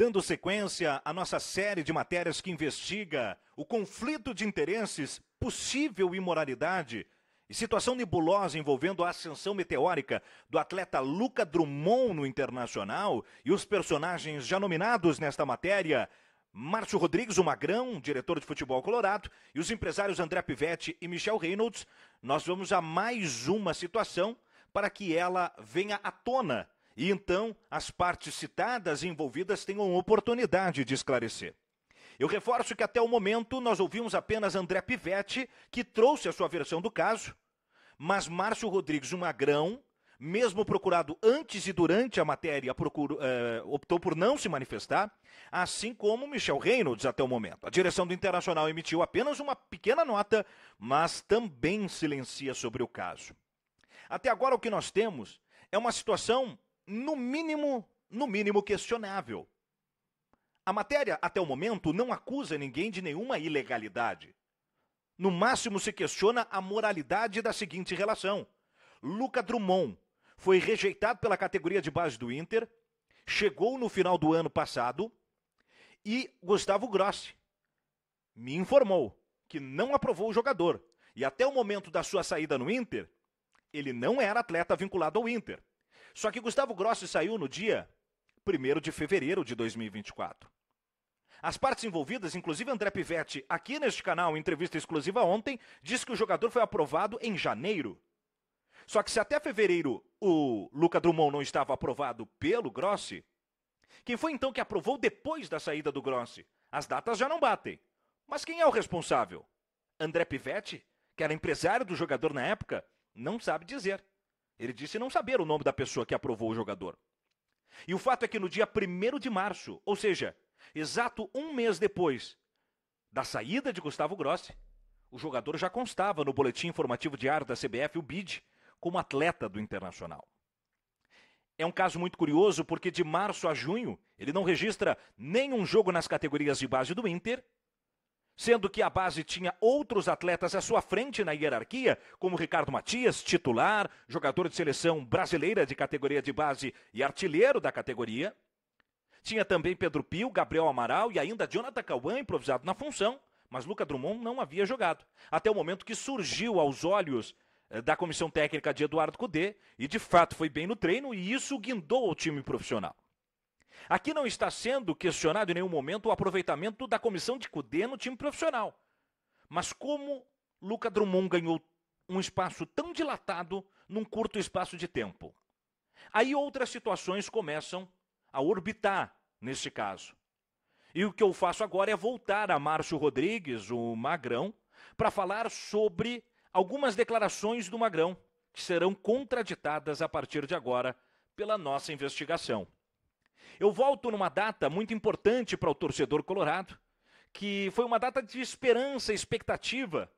Dando sequência à nossa série de matérias que investiga o conflito de interesses, possível imoralidade e situação nebulosa envolvendo a ascensão meteórica do atleta Luca Drummond no internacional e os personagens já nominados nesta matéria, Márcio Rodrigues, o Magrão, diretor de futebol colorado, e os empresários André Pivetti e Michel Reynolds, nós vamos a mais uma situação para que ela venha à tona e então as partes citadas e envolvidas tenham oportunidade de esclarecer. Eu reforço que até o momento nós ouvimos apenas André Pivetti, que trouxe a sua versão do caso, mas Márcio Rodrigues Magrão, mesmo procurado antes e durante a matéria, procuro, eh, optou por não se manifestar, assim como Michel Reynolds até o momento. A direção do Internacional emitiu apenas uma pequena nota, mas também silencia sobre o caso. Até agora o que nós temos é uma situação no mínimo, no mínimo questionável. A matéria, até o momento, não acusa ninguém de nenhuma ilegalidade. No máximo se questiona a moralidade da seguinte relação: Luca Drummond foi rejeitado pela categoria de base do Inter, chegou no final do ano passado e Gustavo Grossi me informou que não aprovou o jogador e até o momento da sua saída no Inter, ele não era atleta vinculado ao Inter. Só que Gustavo Grossi saiu no dia 1 de fevereiro de 2024. As partes envolvidas, inclusive André Pivetti, aqui neste canal, em entrevista exclusiva ontem, disse que o jogador foi aprovado em janeiro. Só que se até fevereiro o Luca Drummond não estava aprovado pelo Grossi, quem foi então que aprovou depois da saída do Grossi? As datas já não batem. Mas quem é o responsável? André Pivetti, que era empresário do jogador na época, não sabe dizer. Ele disse não saber o nome da pessoa que aprovou o jogador. E o fato é que no dia 1 de março, ou seja, exato um mês depois da saída de Gustavo Grossi, o jogador já constava no boletim informativo diário da CBF, o BID, como atleta do Internacional. É um caso muito curioso porque de março a junho ele não registra nenhum jogo nas categorias de base do Inter sendo que a base tinha outros atletas à sua frente na hierarquia, como Ricardo Matias, titular, jogador de seleção brasileira de categoria de base e artilheiro da categoria. Tinha também Pedro Pio, Gabriel Amaral e ainda Jonathan Cauã improvisado na função, mas Luca Drummond não havia jogado, até o momento que surgiu aos olhos eh, da comissão técnica de Eduardo Cudê, e de fato foi bem no treino, e isso guindou o time profissional. Aqui não está sendo questionado em nenhum momento o aproveitamento da comissão de CUDE no time profissional. Mas como Luca Drummond ganhou um espaço tão dilatado num curto espaço de tempo? Aí outras situações começam a orbitar nesse caso. E o que eu faço agora é voltar a Márcio Rodrigues, o Magrão, para falar sobre algumas declarações do Magrão que serão contraditadas a partir de agora pela nossa investigação. Eu volto numa data muito importante para o torcedor colorado, que foi uma data de esperança, expectativa,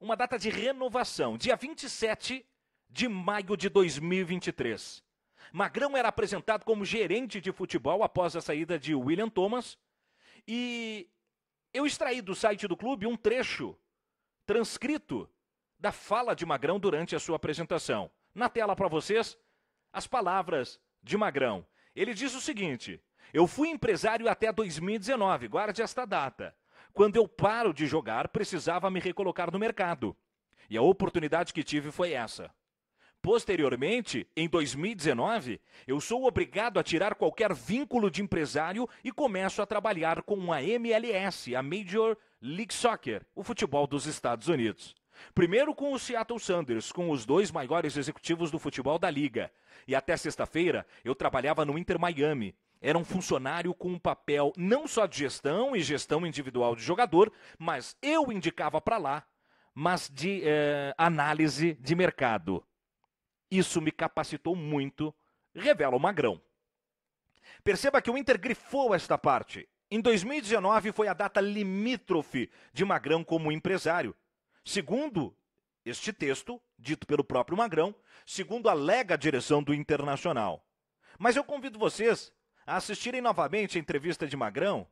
uma data de renovação, dia 27 de maio de 2023. Magrão era apresentado como gerente de futebol após a saída de William Thomas e eu extraí do site do clube um trecho transcrito da fala de Magrão durante a sua apresentação. Na tela para vocês, as palavras de Magrão. Ele diz o seguinte: Eu fui empresário até 2019, guarde esta data. Quando eu paro de jogar, precisava me recolocar no mercado. E a oportunidade que tive foi essa. Posteriormente, em 2019, eu sou obrigado a tirar qualquer vínculo de empresário e começo a trabalhar com a MLS, a Major League Soccer, o futebol dos Estados Unidos. Primeiro com o Seattle Sanders, com os dois maiores executivos do futebol da liga. E até sexta-feira eu trabalhava no Inter Miami. Era um funcionário com um papel não só de gestão e gestão individual de jogador, mas eu indicava para lá, mas de eh, análise de mercado. Isso me capacitou muito, revela o Magrão. Perceba que o Inter grifou esta parte. Em 2019 foi a data limítrofe de Magrão como empresário Segundo este texto, dito pelo próprio Magrão, segundo alega a direção do Internacional. Mas eu convido vocês a assistirem novamente a entrevista de Magrão,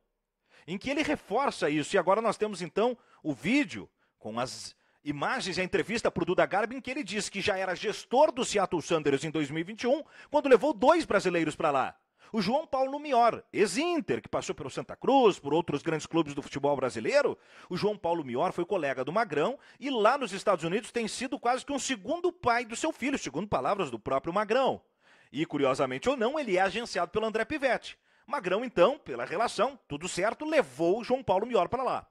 em que ele reforça isso. E agora nós temos então o vídeo com as imagens e a entrevista para o Duda Garbi, em que ele diz que já era gestor do Seattle Sanders em 2021, quando levou dois brasileiros para lá o João Paulo Mior, ex-Inter, que passou pelo Santa Cruz, por outros grandes clubes do futebol brasileiro. O João Paulo Mior foi colega do Magrão e lá nos Estados Unidos tem sido quase que um segundo pai do seu filho, segundo palavras do próprio Magrão. E, curiosamente ou não, ele é agenciado pelo André Pivetti. Magrão, então, pela relação, tudo certo, levou o João Paulo Mior para lá.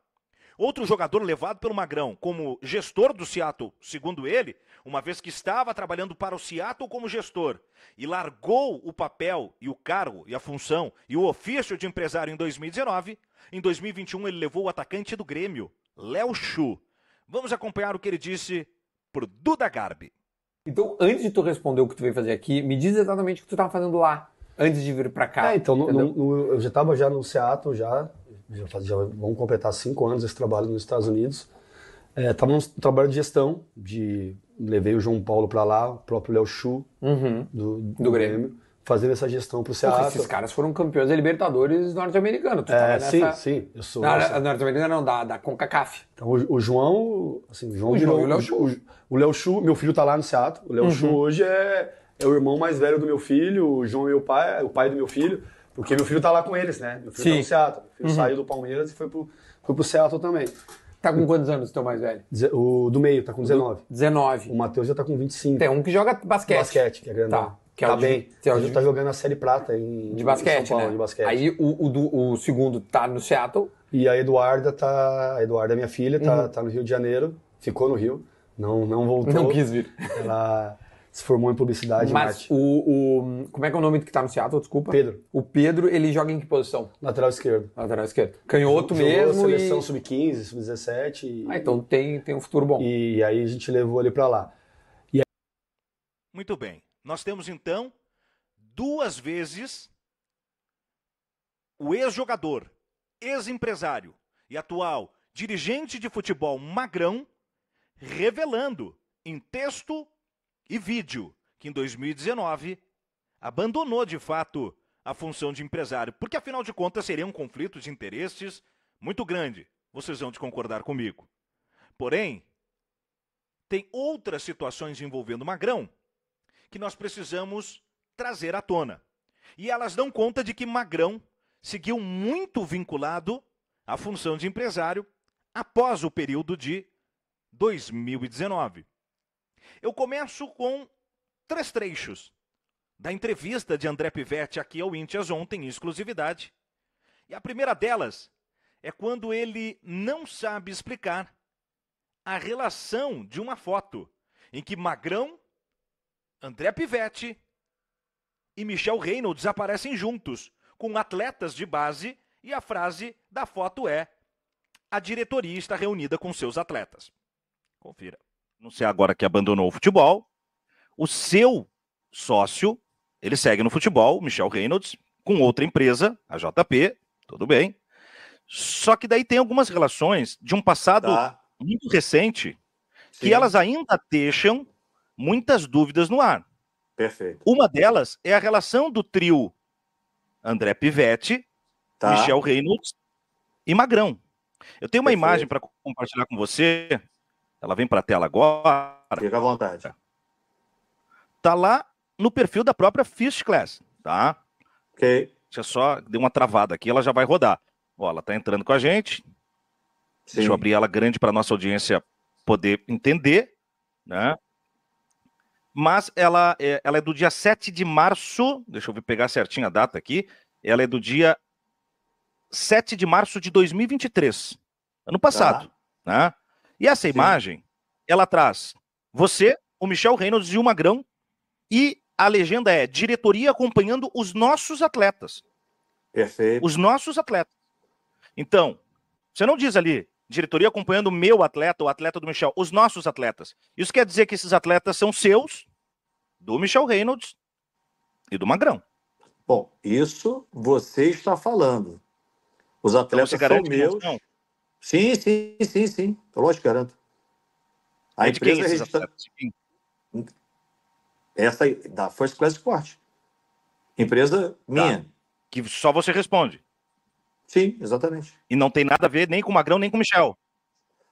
Outro jogador levado pelo Magrão como gestor do Seattle, segundo ele, uma vez que estava trabalhando para o Seattle como gestor e largou o papel e o cargo e a função e o ofício de empresário em 2019, em 2021 ele levou o atacante do Grêmio, Léo Chu. Vamos acompanhar o que ele disse por Duda Garbi. Então, antes de tu responder o que tu veio fazer aqui, me diz exatamente o que tu estava fazendo lá, antes de vir para cá. É, então, no, no, no, eu já estava já no Seattle, já já, faz, já completar cinco anos esse trabalho nos Estados Unidos. Estava é, tá num trabalho de gestão, de levei o João Paulo para lá, o próprio Léo Chu, uhum. do, do, do, Grêmio. Grêmio fazendo essa gestão para o Ceará. Esses caras foram campeões da Libertadores norte-americano. É, sim, nessa... sim. Eu sou. Norte-americano não, da, da CONCACAF. Então, o, o, João. Assim, o João, o João virou, e o Léo Chu. O, Léo Chu, meu filho está lá no Ceará. O Léo uhum. hoje é, é o irmão mais velho do meu filho. O João é o pai, é o pai do meu filho. Porque meu filho tá lá com eles, né? Meu filho Sim. tá no Seattle. Meu filho uhum. saiu do Palmeiras e foi pro, foi pro Seattle também. Tá com quantos anos o teu mais velho? O do meio, tá com 19. 19. O Matheus já tá com 25. Tem um que joga basquete. Basquete, que é grande. Tá. Que é tá bem. De, é o de... tá jogando a Série Prata em, de basquete, em São Paulo, né? de basquete. Aí o, o, do, o segundo tá no Seattle. E a Eduarda tá. A Eduarda, é minha filha, tá, uhum. tá no Rio de Janeiro. Ficou no Rio. Não, não voltou. Não quis vir. Ela, se formou em publicidade Mas o, o, Como é que é o nome que tá no Seattle? Desculpa. Pedro. O Pedro, ele joga em que posição? Lateral esquerdo. Lateral esquerdo. Canhoto Jogou mesmo. Seleção e... sub-15, sub-17. E... Ah, então tem, tem um futuro bom. E aí a gente levou ele para lá. Aí... Muito bem. Nós temos então duas vezes o ex-jogador, ex-empresário e atual dirigente de futebol Magrão revelando em texto e Vídeo, que em 2019 abandonou de fato a função de empresário, porque afinal de contas seria um conflito de interesses muito grande. Vocês vão de concordar comigo. Porém, tem outras situações envolvendo Magrão que nós precisamos trazer à tona. E elas dão conta de que Magrão seguiu muito vinculado à função de empresário após o período de 2019. Eu começo com três trechos da entrevista de André Pivetti aqui ao Intias ontem, em exclusividade. E a primeira delas é quando ele não sabe explicar a relação de uma foto em que Magrão, André Pivetti e Michel Reynolds aparecem juntos, com atletas de base, e a frase da foto é: a diretoria está reunida com seus atletas. Confira não sei agora que abandonou o futebol, o seu sócio, ele segue no futebol, Michel Reynolds, com outra empresa, a JP, tudo bem. Só que daí tem algumas relações de um passado tá. muito recente Sim. que elas ainda deixam muitas dúvidas no ar. Perfeito. Uma delas é a relação do trio André Pivetti, tá. Michel Reynolds e Magrão. Eu tenho uma Perfeito. imagem para compartilhar com você ela vem para a tela agora. Fica à vontade. Tá lá no perfil da própria Fish Class, tá? Ok. Deixa eu só deu uma travada aqui, ela já vai rodar. Ó, ela tá entrando com a gente. Sim. Deixa eu abrir ela grande para nossa audiência poder entender, né? Mas ela é, ela é do dia 7 de março, deixa eu pegar certinho a data aqui. Ela é do dia 7 de março de 2023, ano passado, tá. né? E essa Sim. imagem, ela traz você, o Michel Reynolds e o Magrão, e a legenda é diretoria acompanhando os nossos atletas. Perfeito. Os nossos atletas. Então, você não diz ali, diretoria acompanhando o meu atleta, o atleta do Michel, os nossos atletas. Isso quer dizer que esses atletas são seus, do Michel Reynolds e do Magrão. Bom, isso você está falando. Os então, atletas então, são meus. Não. Sim, sim, sim, sim. Lógico que garanto. A é empresa quem é Essa da First Class Sport. Empresa tá. minha. Tá. Que só você responde. Sim, exatamente. E não tem nada a ver nem com o Magrão, nem com o Michel.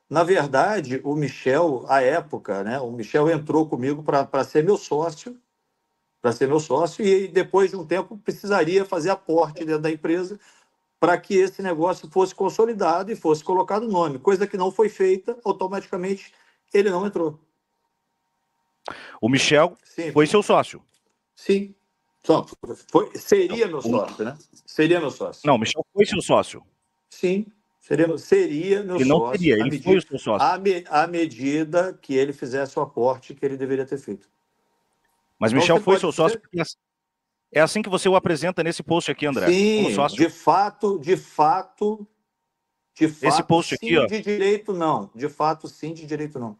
Na verdade, o Michel, à época, né? O Michel entrou comigo para ser meu sócio, para ser meu sócio, e depois de um tempo precisaria fazer aporte dentro da empresa para que esse negócio fosse consolidado e fosse colocado o nome, coisa que não foi feita, automaticamente ele não entrou. O Michel Sim. foi seu sócio. Sim. Só, foi, seria meu sócio, né? Seria meu sócio. Não, Michel foi seu sócio. Sim, seria, seria meu ele sócio. Não seria, ele medida, foi o seu sócio. À, me, à medida que ele fizesse o aporte que ele deveria ter feito. Mas então, Michel foi seu sócio você, porque é assim que você o apresenta nesse post aqui, André. Sim, de fato, de fato, de fato. Esse post sim, aqui, ó. De direito não, de fato sim, de direito não.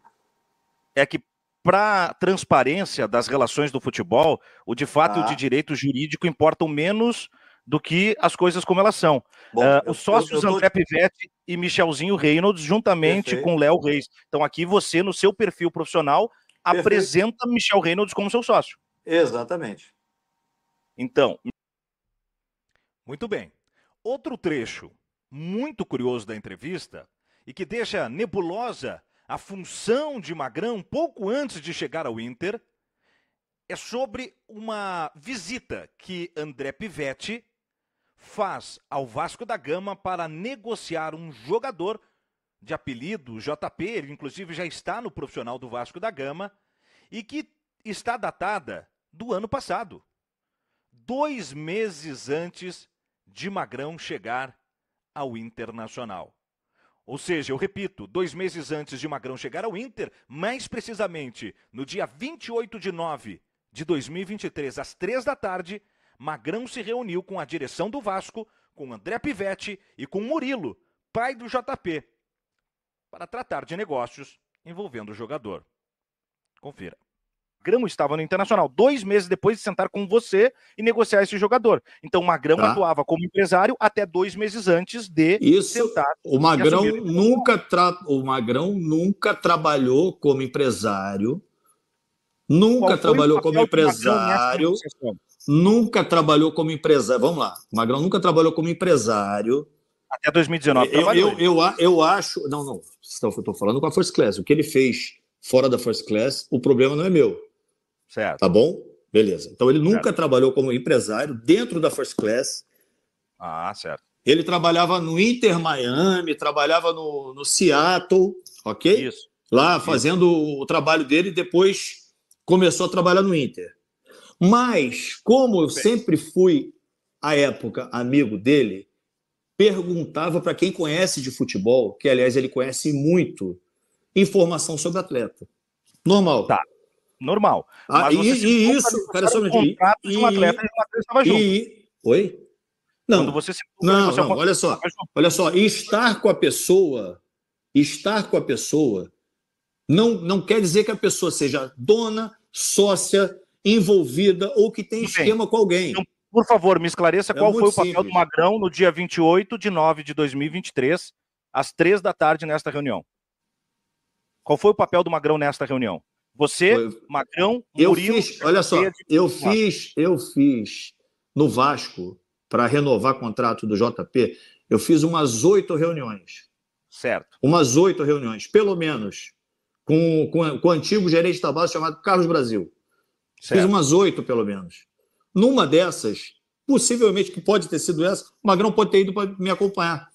É que para transparência das relações do futebol, o de fato e o de tá. direito jurídico importam menos do que as coisas como elas são. uh, os sócios eu, eu tô... André Pivetti e Michelzinho Reynolds, juntamente Perfeito. com Léo Reis. Então aqui você, no seu perfil profissional, Perfeito. apresenta Michel Reynolds como seu sócio. Exatamente. Então. Muito bem. Outro trecho muito curioso da entrevista e que deixa nebulosa a função de Magrão pouco antes de chegar ao Inter é sobre uma visita que André Pivetti faz ao Vasco da Gama para negociar um jogador de apelido JP, ele inclusive já está no profissional do Vasco da Gama e que está datada do ano passado, dois meses antes de Magrão chegar ao Internacional. Ou seja, eu repito, dois meses antes de Magrão chegar ao Inter, mais precisamente no dia 28 de nove de 2023, às três da tarde, Magrão se reuniu com a direção do Vasco, com André Pivetti e com Murilo, pai do JP, para tratar de negócios envolvendo o jogador. Confira. Magrão estava no Internacional dois meses depois de sentar com você e negociar esse jogador. Então o Magrão tá. atuava como empresário até dois meses antes de Isso, sentar. O Magrão nunca tra... o Magrão nunca trabalhou como empresário, nunca trabalhou como empresário, nunca trabalhou como empresário. Vamos lá, o Magrão nunca trabalhou como empresário. Até 2019. Eu, eu, eu, eu acho. Não, não. É estou falando com a First Class. O que ele fez fora da First Class, o problema não é meu. Certo. Tá bom? Beleza. Então ele nunca certo. trabalhou como empresário dentro da First Class. Ah, certo. Ele trabalhava no Inter Miami, trabalhava no, no Seattle, ok? Isso. Lá Isso. fazendo o trabalho dele, depois começou a trabalhar no Inter. Mas, como eu sempre fui, à época, amigo dele, perguntava para quem conhece de futebol, que aliás ele conhece muito, informação sobre atleta. Normal. Tá normal. Ah, Mas e, e isso, cara, só um contrato de um atleta e, e um atleta estava junto. E, oi? Não, Quando você se, não, você não olha só, olha só, estar com a pessoa, estar com a pessoa, não, não quer dizer que a pessoa seja dona, sócia, envolvida ou que tem esquema com alguém. Então, por favor, me esclareça é qual foi o papel simples. do Magrão no dia 28 de 9 de 2023, às três da tarde, nesta reunião. Qual foi o papel do Magrão nesta reunião? Você, Magrão, eu fiz, olha só, eu fiz, eu fiz no Vasco para renovar contrato do JP, eu fiz umas oito reuniões. Certo. Umas oito reuniões, pelo menos, com, com, com o antigo gerente da base chamado Carlos Brasil. Certo. Fiz umas oito, pelo menos. Numa dessas, possivelmente que pode ter sido essa, o Magrão pode ter ido para me acompanhar.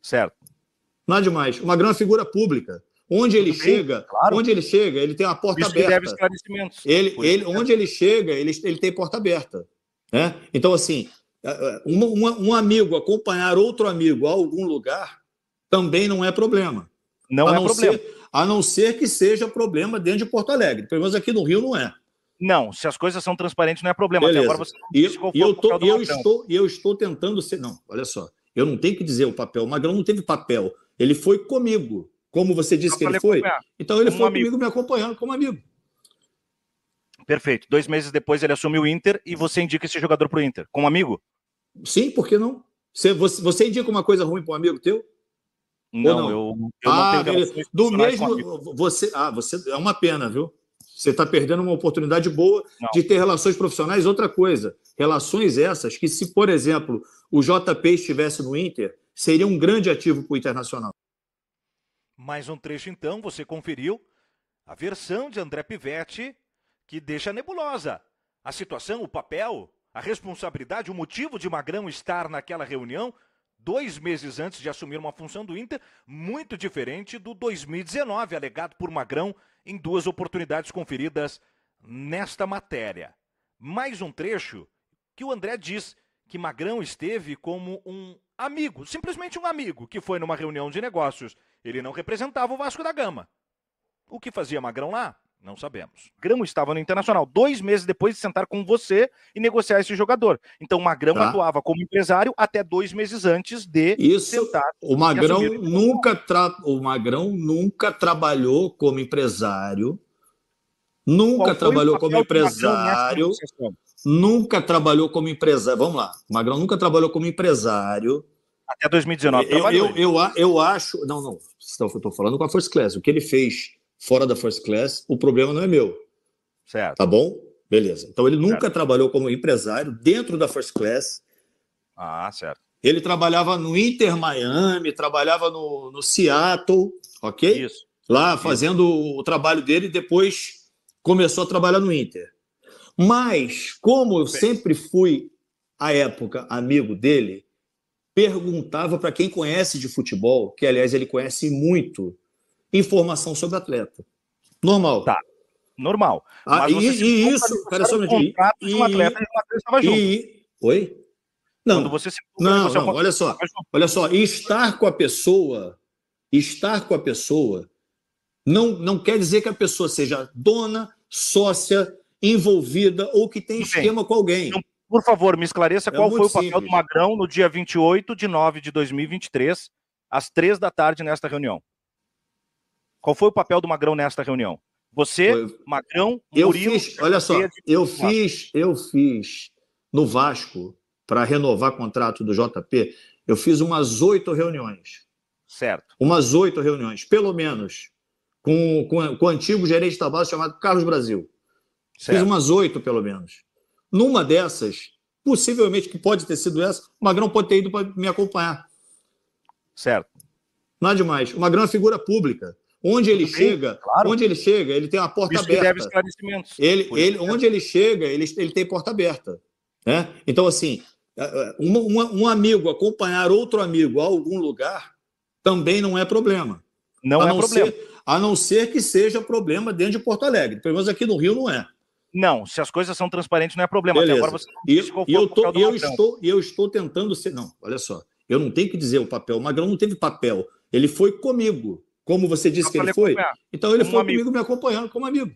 Certo. Nada demais. O Magrão é figura pública. Onde ele chega, claro. onde ele chega, ele tem uma porta Isso aberta. Deve esclarecimentos. Ele, ele, é. onde ele chega, ele, ele tem porta aberta. Né? Então, assim, um amigo acompanhar outro amigo a algum lugar também não é problema. Não, é não é problema. a não ser que seja problema dentro de Porto Alegre. Pelo menos aqui no Rio não é. Não, se as coisas são transparentes, não é problema. Beleza. Até agora você não disse e eu, tô, eu estou, eu estou tentando ser. Não, olha só. Eu não tenho que dizer o papel. O Magrão não teve papel. Ele foi comigo. Como você disse que ele foi? Então ele foi comigo me acompanhando como amigo. Perfeito. Dois meses depois ele assumiu o Inter e você indica esse jogador para o Inter. Como amigo? Sim, por que não? Você, você, você indica uma coisa ruim para um amigo teu? Não, não? eu, eu ah, não tenho Do mesmo. Você, ah, você é uma pena, viu? Você está perdendo uma oportunidade boa não. de ter relações profissionais. Outra coisa, relações essas que, se, por exemplo, o JP estivesse no Inter, seria um grande ativo para o Internacional. Mais um trecho, então, você conferiu a versão de André Pivetti que deixa nebulosa a situação, o papel, a responsabilidade, o motivo de Magrão estar naquela reunião dois meses antes de assumir uma função do Inter, muito diferente do 2019, alegado por Magrão em duas oportunidades conferidas nesta matéria. Mais um trecho que o André diz que Magrão esteve como um amigo, simplesmente um amigo, que foi numa reunião de negócios ele não representava o Vasco da Gama. O que fazia Magrão lá? Não sabemos. Magrão estava no Internacional dois meses depois de sentar com você e negociar esse jogador. Então Magrão tá. atuava como empresário até dois meses antes de Isso, sentar. O Magrão nunca tra... o Magrão nunca trabalhou como empresário. Nunca trabalhou como empresário. Nunca trabalhou como empresário. Vamos lá. O Magrão nunca trabalhou como empresário. Até 2019. Eu, eu, eu, eu, eu acho. Não, não. Então eu estou falando com a First Class. O que ele fez fora da First Class, o problema não é meu. Certo. Tá bom? Beleza. Então ele nunca certo. trabalhou como empresário dentro da First Class. Ah, certo. Ele trabalhava no Inter Miami, trabalhava no, no Seattle, ok? Isso. Lá fazendo Isso. o trabalho dele e depois começou a trabalhar no Inter. Mas, como eu sempre fui, à época, amigo dele, perguntava para quem conhece de futebol, que aliás ele conhece muito, informação sobre atleta. Normal. Tá. Normal. Ah, e, e isso, cara, só um de um atleta e, e um atleta estava junto. E, oi? Não. Quando você se não, você é não, olha só. Olha só, estar com a pessoa, estar com a pessoa não não quer dizer que a pessoa seja dona, sócia, envolvida ou que tem esquema com alguém. Não por favor, me esclareça é qual foi o papel simples. do Magrão no dia 28 de 9 de 2023, às três da tarde, nesta reunião. Qual foi o papel do Magrão nesta reunião? Você, foi... Magrão, eu Murilo... Fiz, olha só, eu fiz, eu fiz no Vasco, para renovar contrato do JP, eu fiz umas oito reuniões. Certo. Umas oito reuniões, pelo menos, com, com, com o antigo gerente da base chamado Carlos Brasil. Certo. Fiz umas oito, pelo menos numa dessas, possivelmente que pode ter sido essa, o Magrão pode ter ido para me acompanhar. Certo. Nada é demais. O Magrão é figura pública. Onde ele chega, claro. onde ele chega, ele tem uma porta Isso aberta. Deve esclarecimentos. Ele, ele, onde ele chega, ele, ele tem porta aberta. Né? Então, assim, é, é, um, um amigo acompanhar outro amigo a algum lugar também não é problema. Não, é problema. Ser, a não ser que seja problema dentro de Porto Alegre. Pelo menos aqui no Rio não é. Não, se as coisas são transparentes, não é problema. Beleza. Até agora você não e, e eu, tô, eu estou, eu estou tentando ser. Não, olha só. Eu não tenho que dizer o papel. O Magrão não teve papel. Ele foi comigo. Como você disse eu que ele foi. Então ele como foi amigo. comigo me acompanhando como amigo.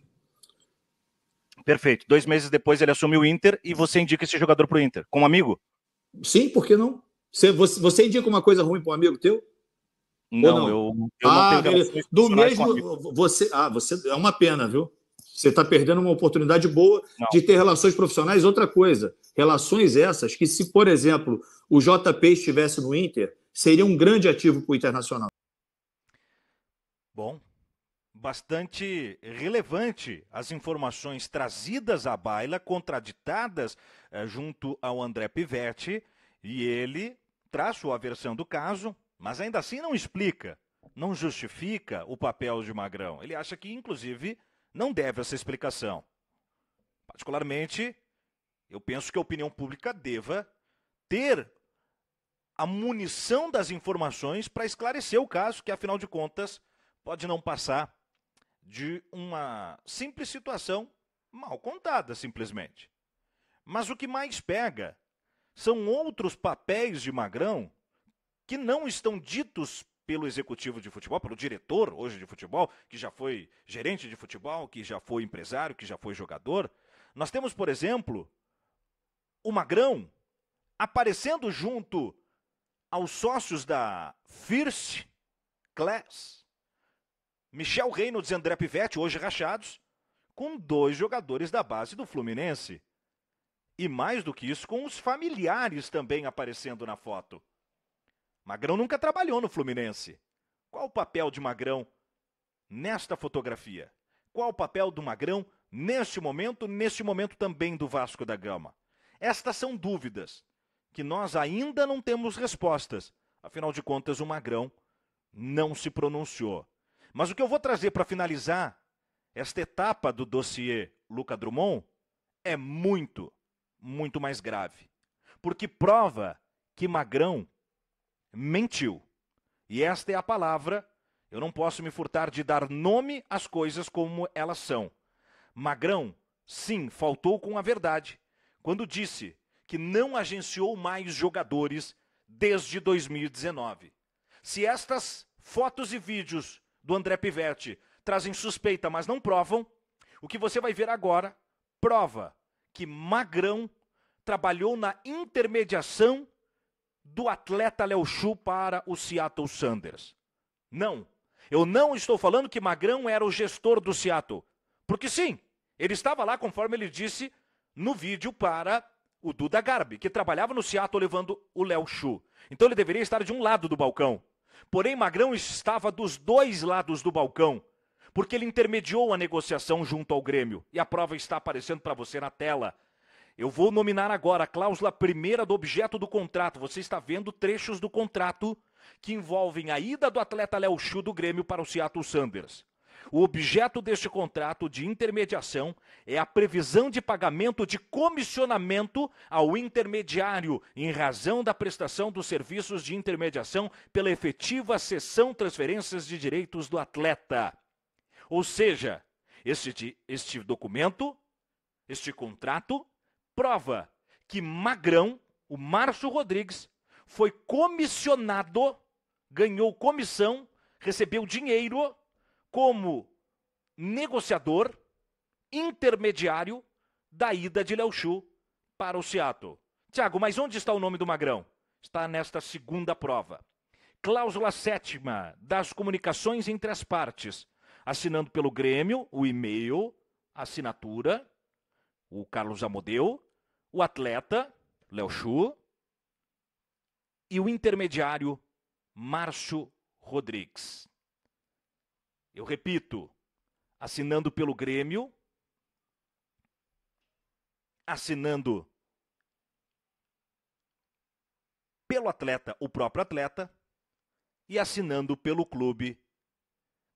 Perfeito. Dois meses depois ele assume o Inter e você indica esse jogador para o Inter. Como amigo? Sim, por que não? Você, você, você indica uma coisa ruim para um amigo teu? Não, não? Eu, eu, ah, não tenho. Do mesmo. Você, ah, você, é uma pena, viu? Você está perdendo uma oportunidade boa Não. de ter relações profissionais. Outra coisa, relações essas que, se, por exemplo, o JP estivesse no Inter, seria um grande ativo para o Internacional. Bom, bastante relevante as informações trazidas à baila, contraditadas eh, junto ao André Pivetti, e ele traz sua versão do caso, mas ainda assim não explica, não justifica o papel de Magrão. Ele acha que, inclusive, não deve essa explicação. Particularmente, eu penso que a opinião pública deva ter a munição das informações para esclarecer o caso, que afinal de contas pode não passar de uma simples situação mal contada, simplesmente. Mas o que mais pega são outros papéis de Magrão que não estão ditos pelo executivo de futebol, pelo diretor hoje de futebol, que já foi gerente de futebol, que já foi empresário, que já foi jogador. Nós temos, por exemplo, o Magrão aparecendo junto aos sócios da First Class, Michel Reynolds e André Pivetti, hoje rachados, com dois jogadores da base do Fluminense. E mais do que isso, com os familiares também aparecendo na foto. Magrão nunca trabalhou no Fluminense. Qual o papel de Magrão nesta fotografia? Qual o papel do Magrão neste momento, neste momento também do Vasco da Gama? Estas são dúvidas que nós ainda não temos respostas. Afinal de contas, o Magrão não se pronunciou. Mas o que eu vou trazer para finalizar esta etapa do dossiê Luca Drummond é muito, muito mais grave. Porque prova que Magrão mentiu. E esta é a palavra. Eu não posso me furtar de dar nome às coisas como elas são. Magrão, sim, faltou com a verdade quando disse que não agenciou mais jogadores desde 2019. Se estas fotos e vídeos do André Pivetti trazem suspeita, mas não provam, o que você vai ver agora prova que Magrão trabalhou na intermediação do atleta Léo Chu para o Seattle Sanders. Não. Eu não estou falando que Magrão era o gestor do Seattle. Porque sim, ele estava lá, conforme ele disse no vídeo, para o Duda Garbi, que trabalhava no Seattle levando o Léo Chu. Então ele deveria estar de um lado do balcão. Porém, Magrão estava dos dois lados do balcão, porque ele intermediou a negociação junto ao Grêmio. E a prova está aparecendo para você na tela. Eu vou nominar agora a cláusula primeira do objeto do contrato. Você está vendo trechos do contrato que envolvem a ida do atleta Léo Xu do Grêmio para o Seattle Sanders. O objeto deste contrato de intermediação é a previsão de pagamento de comissionamento ao intermediário em razão da prestação dos serviços de intermediação pela efetiva cessão transferências de direitos do atleta. Ou seja, este, este documento, este contrato, prova que Magrão, o Márcio Rodrigues, foi comissionado, ganhou comissão, recebeu dinheiro como negociador, intermediário da ida de Léo Xu para o Seattle. Tiago, mas onde está o nome do Magrão? Está nesta segunda prova. Cláusula sétima das comunicações entre as partes. Assinando pelo Grêmio, o e-mail, assinatura, o Carlos Amodeu, o atleta, Léo Xu, e o intermediário, Márcio Rodrigues. Eu repito, assinando pelo Grêmio, assinando pelo atleta, o próprio atleta, e assinando pelo clube,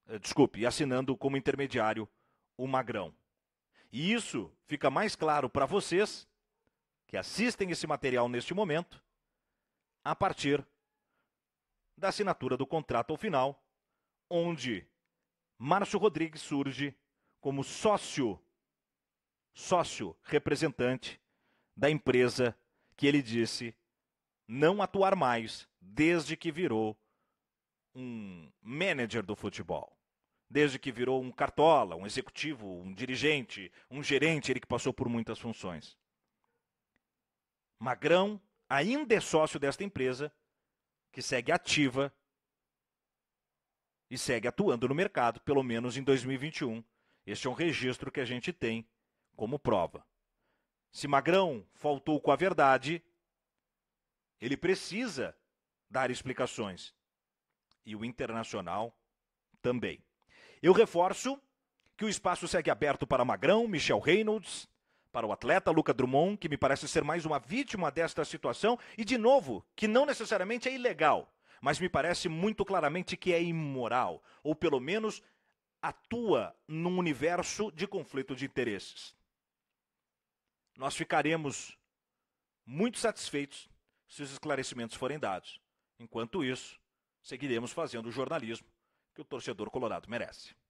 eh, desculpe, assinando como intermediário o Magrão. E isso fica mais claro para vocês que assistem esse material neste momento, a partir da assinatura do contrato ao final, onde Márcio Rodrigues surge como sócio, sócio representante da empresa que ele disse não atuar mais desde que virou um manager do futebol. Desde que virou um cartola, um executivo, um dirigente, um gerente, ele que passou por muitas funções. Magrão ainda é sócio desta empresa, que segue ativa e segue atuando no mercado, pelo menos em 2021. Este é um registro que a gente tem como prova. Se Magrão faltou com a verdade, ele precisa dar explicações. E o internacional também. Eu reforço que o espaço segue aberto para Magrão, Michel Reynolds, para o atleta Luca Drummond, que me parece ser mais uma vítima desta situação, e de novo, que não necessariamente é ilegal, mas me parece muito claramente que é imoral, ou pelo menos atua num universo de conflito de interesses. Nós ficaremos muito satisfeitos se os esclarecimentos forem dados. Enquanto isso, seguiremos fazendo o jornalismo que o torcedor colorado merece.